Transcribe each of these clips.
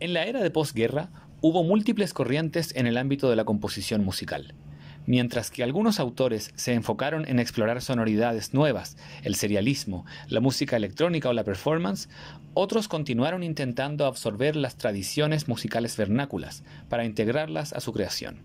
En la era de posguerra hubo múltiples corrientes en el ámbito de la composición musical. Mientras que algunos autores se enfocaron en explorar sonoridades nuevas, el serialismo, la música electrónica o la performance, otros continuaron intentando absorber las tradiciones musicales vernáculas para integrarlas a su creación.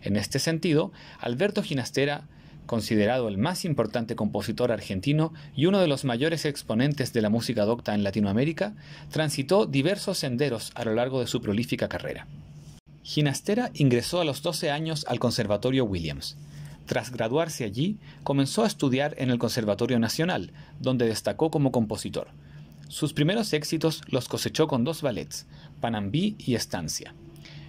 En este sentido, Alberto Ginastera considerado el más importante compositor argentino y uno de los mayores exponentes de la música docta en Latinoamérica, transitó diversos senderos a lo largo de su prolífica carrera. Ginastera ingresó a los 12 años al Conservatorio Williams. Tras graduarse allí, comenzó a estudiar en el Conservatorio Nacional, donde destacó como compositor. Sus primeros éxitos los cosechó con dos ballets, Panambí y Estancia.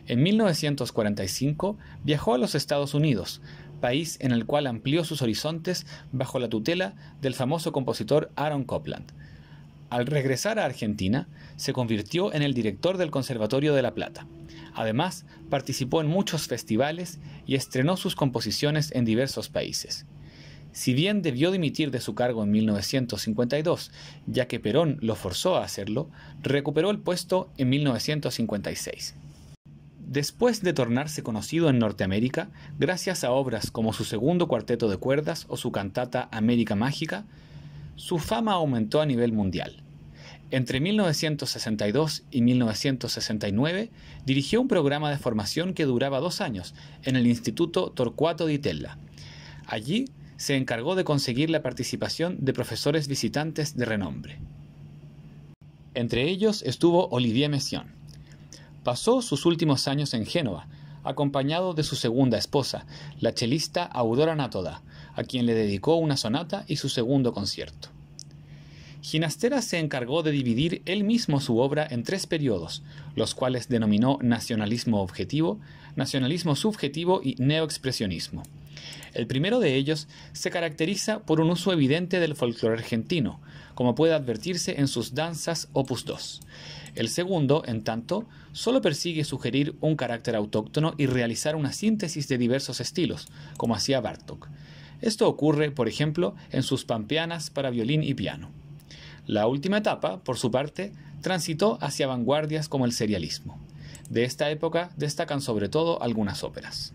En 1945 viajó a los Estados Unidos, país en el cual amplió sus horizontes bajo la tutela del famoso compositor Aaron Copland. Al regresar a Argentina, se convirtió en el director del Conservatorio de La Plata. Además, participó en muchos festivales y estrenó sus composiciones en diversos países. Si bien debió dimitir de su cargo en 1952, ya que Perón lo forzó a hacerlo, recuperó el puesto en 1956. Después de tornarse conocido en Norteamérica, gracias a obras como su segundo cuarteto de cuerdas o su cantata América Mágica, su fama aumentó a nivel mundial. Entre 1962 y 1969 dirigió un programa de formación que duraba dos años en el Instituto Torcuato di Tella. Allí se encargó de conseguir la participación de profesores visitantes de renombre. Entre ellos estuvo Olivier Messiaen. Pasó sus últimos años en Génova, acompañado de su segunda esposa, la chelista Audora Natoda, a quien le dedicó una sonata y su segundo concierto. Ginastera se encargó de dividir él mismo su obra en tres periodos, los cuales denominó nacionalismo objetivo, nacionalismo subjetivo y neoexpresionismo. El primero de ellos se caracteriza por un uso evidente del folclore argentino, como puede advertirse en sus danzas opus 2. El segundo, en tanto, solo persigue sugerir un carácter autóctono y realizar una síntesis de diversos estilos, como hacía Bartok. Esto ocurre, por ejemplo, en sus pampeanas para violín y piano. La última etapa, por su parte, transitó hacia vanguardias como el serialismo. De esta época destacan sobre todo algunas óperas.